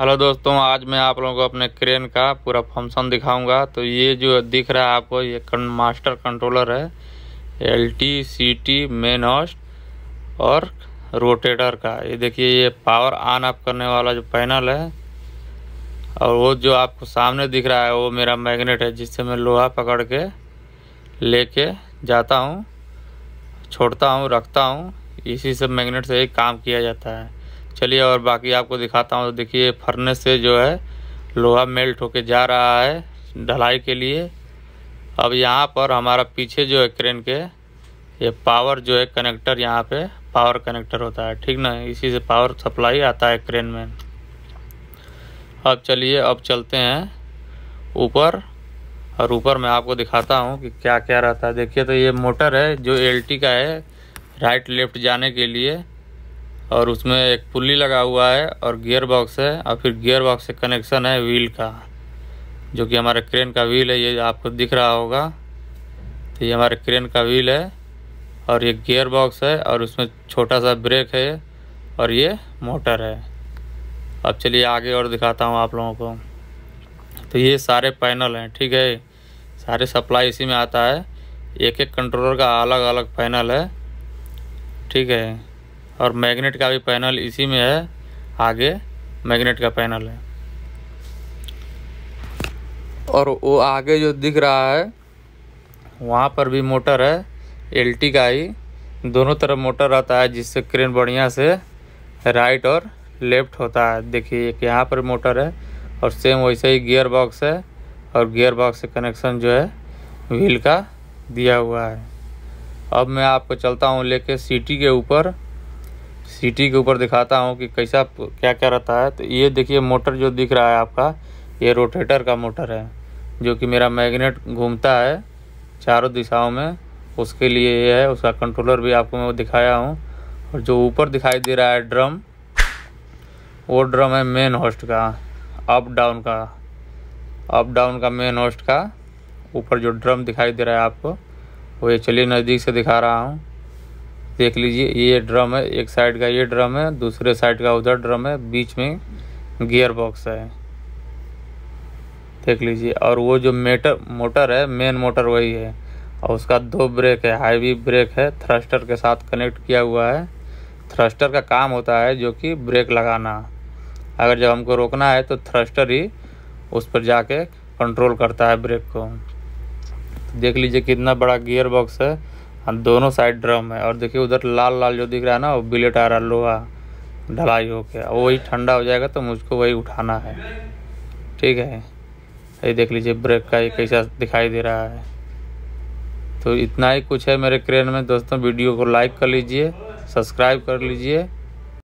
hello दोस्तों आज मैं आप लोगों को अपने क्रेन का पूरा फंक्शन दिखाऊंगा तो ये जो दिख रहा है आपको ये कन, मास्टर कंट्रोलर है L T C T main hoist और रोटेटर का ये देखिए ये पावर ऑन ऑफ करने वाला जो पैनल है और वो जो आपको सामने दिख रहा है वो मेरा मैग्नेट है जिससे मैं लोहा पकड़ के लेके जाता हूँ छोड़ता हूँ रखता हूँ इसी से मैग्नेट से ही काम किया जाता है चलिए और बाकी आपको दिखाता हूँ देखिए फरने से जो है लोहा मेल्ट होके जा रहा है ढलाई के लिए अब यहाँ पर हमारा पीछे जो है क्रेन के ये पावर जो है कनेक्टर यहाँ पे पावर कनेक्टर होता है ठीक ना इसी से पावर सप्लाई आता है क्रेन में अब चलिए अब चलते हैं ऊपर और ऊपर मैं आपको दिखाता हूँ कि क्या क्या रहता है देखिए तो ये मोटर है जो एल का है राइट लेफ्ट जाने के लिए और उसमें एक पुली लगा हुआ है और गियर बॉक्स है और फिर गियर बॉक्स से कनेक्शन है व्हील का जो कि हमारे क्रेन का व्हील है ये आपको दिख रहा होगा तो ये हमारे क्रेन का व्हील है और ये गियर बॉक्स है और उसमें छोटा सा ब्रेक है और ये मोटर है अब चलिए आगे और दिखाता हूँ आप लोगों को तो ये सारे पैनल हैं ठीक है सारे सप्लाई इसी में आता है एक एक कंट्रोलर का अलग अलग पैनल है ठीक है और मैग्नेट का भी पैनल इसी में है आगे मैग्नेट का पैनल है और वो आगे जो दिख रहा है वहाँ पर भी मोटर है एलटी का ही दोनों तरफ मोटर रहता है जिससे क्रेन बढ़िया से राइट और लेफ्ट होता है देखिए एक यहाँ पर मोटर है और सेम वैसे ही गियर बॉक्स है और गियर बॉक्स से कनेक्शन जो है व्हील का दिया हुआ है अब मैं आपको चलता हूँ लेके सीटी के ऊपर सिटी के ऊपर दिखाता हूँ कि कैसा क्या क्या रहता है तो ये देखिए मोटर जो दिख रहा है आपका ये रोटेटर का मोटर है जो कि मेरा मैग्नेट घूमता है चारों दिशाओं में उसके लिए ये है उसका कंट्रोलर भी आपको मैं दिखाया हूँ और जो ऊपर दिखाई दे रहा है ड्रम वो ड्रम है मेन होस्ट का अप डाउन का अप डाउन का मेन होस्ट का ऊपर जो ड्रम दिखाई दे रहा है आपको वो ये चलिए नज़दीक से दिखा रहा हूँ देख लीजिए ये ड्रम है एक साइड का ये ड्रम है दूसरे साइड का उधर ड्रम है बीच में गियर बॉक्स है देख लीजिए और वो जो मेटर मोटर है मेन मोटर वही है और उसका दो ब्रेक है हाईवी ब्रेक है थ्रस्टर के साथ कनेक्ट किया हुआ है थ्रस्टर का काम होता है जो कि ब्रेक लगाना अगर जब हमको रोकना है तो थ्रस्टर ही उस पर जाके कंट्रोल करता है ब्रेक को देख लीजिए कितना बड़ा गियर बॉक्स है और दोनों साइड ड्रम है और देखिए उधर लाल लाल जो दिख रहा है ना वो बिलेट आ रहा है लोहा ढलाई होके वही ठंडा हो जाएगा तो मुझको वही उठाना है ठीक है ये देख लीजिए ब्रेक का ये कैसा दिखाई दे रहा है तो इतना ही कुछ है मेरे क्रेन में दोस्तों वीडियो को लाइक कर लीजिए सब्सक्राइब कर लीजिए